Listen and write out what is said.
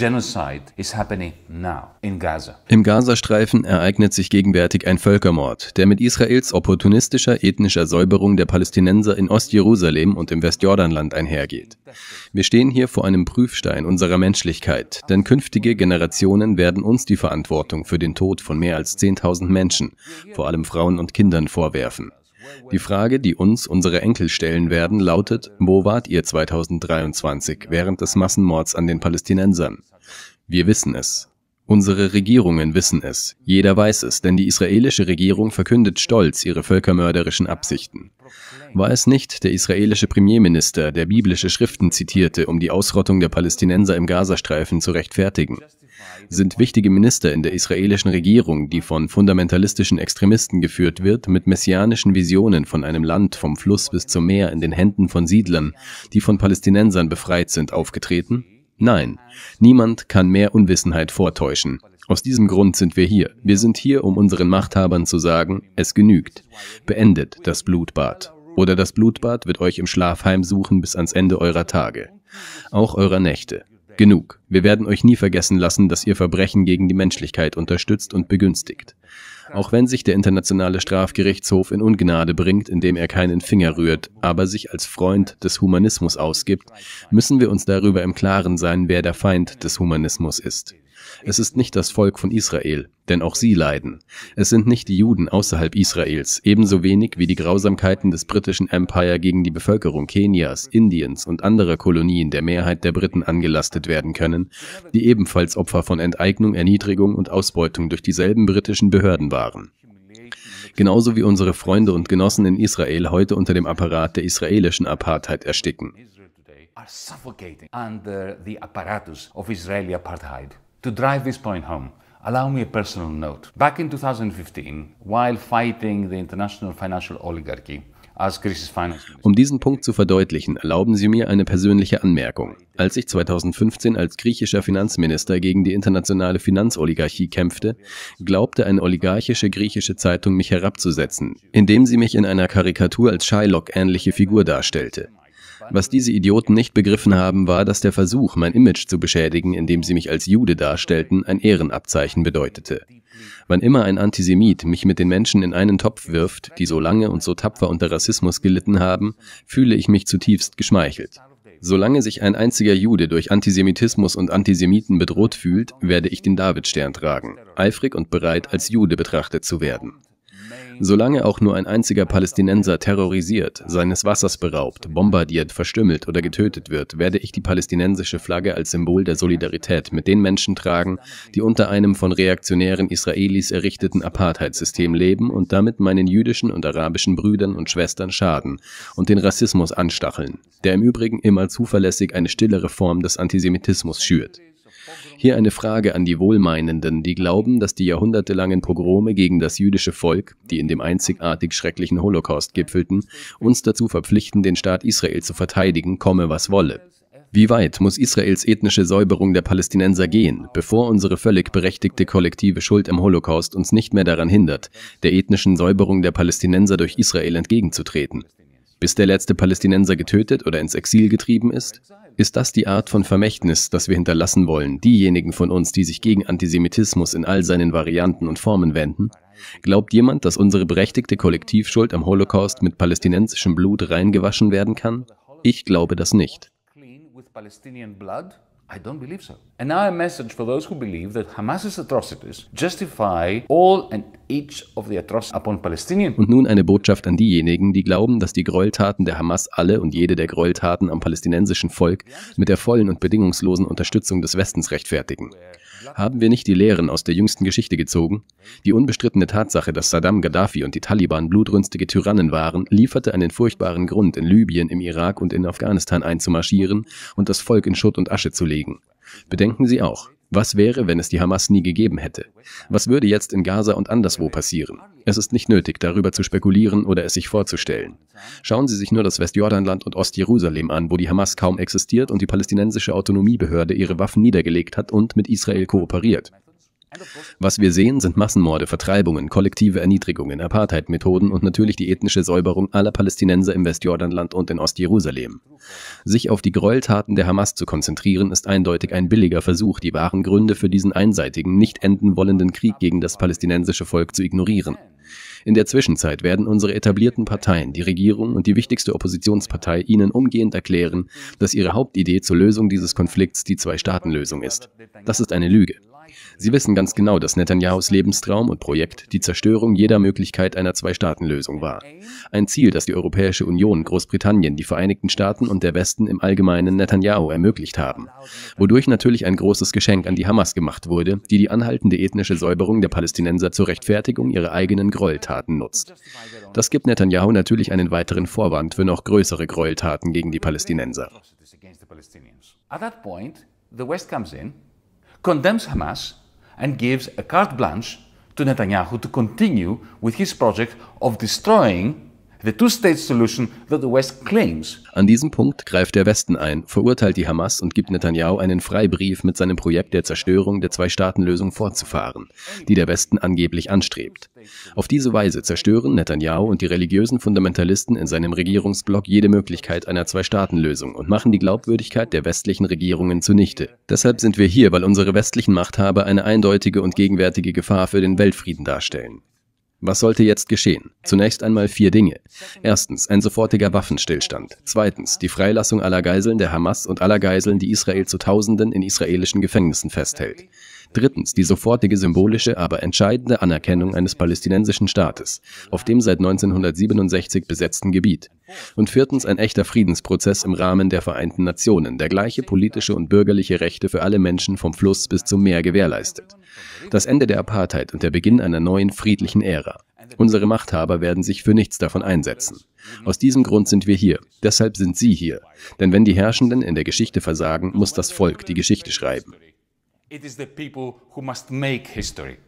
Im Gazastreifen ereignet sich gegenwärtig ein Völkermord, der mit Israels opportunistischer ethnischer Säuberung der Palästinenser in Ostjerusalem und im Westjordanland einhergeht. Wir stehen hier vor einem Prüfstein unserer Menschlichkeit, denn künftige Generationen werden uns die Verantwortung für den Tod von mehr als 10.000 Menschen, vor allem Frauen und Kindern, vorwerfen. Die Frage, die uns unsere Enkel stellen werden, lautet, wo wart ihr 2023 während des Massenmords an den Palästinensern? Wir wissen es. Unsere Regierungen wissen es. Jeder weiß es, denn die israelische Regierung verkündet stolz ihre völkermörderischen Absichten. War es nicht der israelische Premierminister, der biblische Schriften zitierte, um die Ausrottung der Palästinenser im Gazastreifen zu rechtfertigen? sind wichtige Minister in der israelischen Regierung, die von fundamentalistischen Extremisten geführt wird, mit messianischen Visionen von einem Land vom Fluss bis zum Meer in den Händen von Siedlern, die von Palästinensern befreit sind, aufgetreten? Nein, niemand kann mehr Unwissenheit vortäuschen. Aus diesem Grund sind wir hier. Wir sind hier, um unseren Machthabern zu sagen, es genügt. Beendet das Blutbad. Oder das Blutbad wird euch im Schlaf heimsuchen bis ans Ende eurer Tage, auch eurer Nächte. Genug. Wir werden euch nie vergessen lassen, dass ihr Verbrechen gegen die Menschlichkeit unterstützt und begünstigt. Auch wenn sich der Internationale Strafgerichtshof in Ungnade bringt, indem er keinen Finger rührt, aber sich als Freund des Humanismus ausgibt, müssen wir uns darüber im Klaren sein, wer der Feind des Humanismus ist. Es ist nicht das Volk von Israel, denn auch sie leiden. Es sind nicht die Juden außerhalb Israels, ebenso wenig wie die Grausamkeiten des britischen Empire gegen die Bevölkerung Kenias, Indiens und anderer Kolonien der Mehrheit der Briten angelastet werden können, die ebenfalls Opfer von Enteignung, Erniedrigung und Ausbeutung durch dieselben britischen Behörden waren genauso wie unsere Freunde und Genossen in Israel heute unter dem Apparat der israelischen Apartheid ersticken. To drive this point home, allow me a personal note. Back in 2015, while fighting the international financial oligarchy, um diesen Punkt zu verdeutlichen, erlauben Sie mir eine persönliche Anmerkung. Als ich 2015 als griechischer Finanzminister gegen die internationale Finanzoligarchie kämpfte, glaubte eine oligarchische griechische Zeitung mich herabzusetzen, indem sie mich in einer Karikatur als Shylock-ähnliche Figur darstellte. Was diese Idioten nicht begriffen haben, war, dass der Versuch, mein Image zu beschädigen, indem sie mich als Jude darstellten, ein Ehrenabzeichen bedeutete. Wann immer ein Antisemit mich mit den Menschen in einen Topf wirft, die so lange und so tapfer unter Rassismus gelitten haben, fühle ich mich zutiefst geschmeichelt. Solange sich ein einziger Jude durch Antisemitismus und Antisemiten bedroht fühlt, werde ich den Davidstern tragen, eifrig und bereit, als Jude betrachtet zu werden. Solange auch nur ein einziger Palästinenser terrorisiert, seines Wassers beraubt, bombardiert, verstümmelt oder getötet wird, werde ich die palästinensische Flagge als Symbol der Solidarität mit den Menschen tragen, die unter einem von reaktionären Israelis errichteten Apartheidssystem leben und damit meinen jüdischen und arabischen Brüdern und Schwestern schaden und den Rassismus anstacheln, der im Übrigen immer zuverlässig eine stillere Form des Antisemitismus schürt. Hier eine Frage an die Wohlmeinenden, die glauben, dass die jahrhundertelangen Pogrome gegen das jüdische Volk, die in dem einzigartig schrecklichen Holocaust gipfelten, uns dazu verpflichten, den Staat Israel zu verteidigen, komme was wolle. Wie weit muss Israels ethnische Säuberung der Palästinenser gehen, bevor unsere völlig berechtigte kollektive Schuld am Holocaust uns nicht mehr daran hindert, der ethnischen Säuberung der Palästinenser durch Israel entgegenzutreten? bis der letzte Palästinenser getötet oder ins Exil getrieben ist? Ist das die Art von Vermächtnis, das wir hinterlassen wollen, diejenigen von uns, die sich gegen Antisemitismus in all seinen Varianten und Formen wenden? Glaubt jemand, dass unsere berechtigte Kollektivschuld am Holocaust mit palästinensischem Blut reingewaschen werden kann? Ich glaube das nicht. I don't believe so. And now a message for those who believe that Hamas's atrocities justify all and each of the atrocities upon Palestinian. Und nun eine Botschaft an diejenigen, die glauben, dass die Gräueltaten der Hamas alle und jede der Gräueltaten am palästinensischen Volk mit der vollen und bedingungslosen Unterstützung des Westens rechtfertigen. Haben wir nicht die Lehren aus der jüngsten Geschichte gezogen? Die unbestrittene Tatsache, dass Saddam Gaddafi und die Taliban blutrünstige Tyrannen waren, lieferte einen furchtbaren Grund, in Libyen, im Irak und in Afghanistan einzumarschieren und das Volk in Schutt und Asche zu legen. Bedenken Sie auch, was wäre, wenn es die Hamas nie gegeben hätte? Was würde jetzt in Gaza und anderswo passieren? Es ist nicht nötig, darüber zu spekulieren oder es sich vorzustellen. Schauen Sie sich nur das Westjordanland und Ostjerusalem an, wo die Hamas kaum existiert und die palästinensische Autonomiebehörde ihre Waffen niedergelegt hat und mit Israel kooperiert. Was wir sehen, sind Massenmorde, Vertreibungen, kollektive Erniedrigungen, Apartheid-Methoden und natürlich die ethnische Säuberung aller Palästinenser im Westjordanland und in Ostjerusalem. Sich auf die Gräueltaten der Hamas zu konzentrieren, ist eindeutig ein billiger Versuch, die wahren Gründe für diesen einseitigen, nicht enden wollenden Krieg gegen das palästinensische Volk zu ignorieren. In der Zwischenzeit werden unsere etablierten Parteien, die Regierung und die wichtigste Oppositionspartei ihnen umgehend erklären, dass ihre Hauptidee zur Lösung dieses Konflikts die Zwei-Staaten-Lösung ist. Das ist eine Lüge. Sie wissen ganz genau, dass Netanyahus Lebenstraum und Projekt die Zerstörung jeder Möglichkeit einer Zwei-Staaten-Lösung war. Ein Ziel, das die Europäische Union, Großbritannien, die Vereinigten Staaten und der Westen im Allgemeinen Netanyahu ermöglicht haben. Wodurch natürlich ein großes Geschenk an die Hamas gemacht wurde, die die anhaltende ethnische Säuberung der Palästinenser zur Rechtfertigung ihrer eigenen Gräueltaten nutzt. Das gibt Netanyahu natürlich einen weiteren Vorwand für noch größere Gräueltaten gegen die Palästinenser. At that point, the West comes in, condemns Hamas, and gives a carte blanche to Netanyahu to continue with his project of destroying The two-state solution that the West claims. An diesem Punkt greift der Westen ein, verurteilt die Hamas und gibt Netanyahu einen Freibrief, mit seinem Projekt der Zerstörung der Zwei-Staaten-Lösung fortzufahren, die der Westen angeblich anstrebt. Auf diese Weise zerstören Netanyahu und die religiösen Fundamentalisten in seinem Regierungsblock jede Möglichkeit einer Zwei-Staaten-Lösung und machen die Glaubwürdigkeit der westlichen Regierungen zunichte. Deshalb sind wir hier, weil unsere westlichen Machthaber eine eindeutige und gegenwärtige Gefahr für den Weltfrieden darstellen. Was sollte jetzt geschehen? Zunächst einmal vier Dinge. Erstens, ein sofortiger Waffenstillstand. Zweitens, die Freilassung aller Geiseln der Hamas und aller Geiseln, die Israel zu Tausenden in israelischen Gefängnissen festhält. Drittens, die sofortige symbolische, aber entscheidende Anerkennung eines palästinensischen Staates auf dem seit 1967 besetzten Gebiet. Und viertens ein echter Friedensprozess im Rahmen der Vereinten Nationen, der gleiche politische und bürgerliche Rechte für alle Menschen vom Fluss bis zum Meer gewährleistet. Das Ende der Apartheid und der Beginn einer neuen friedlichen Ära. Unsere Machthaber werden sich für nichts davon einsetzen. Aus diesem Grund sind wir hier. Deshalb sind Sie hier. Denn wenn die Herrschenden in der Geschichte versagen, muss das Volk die Geschichte schreiben. It is the people who must make history.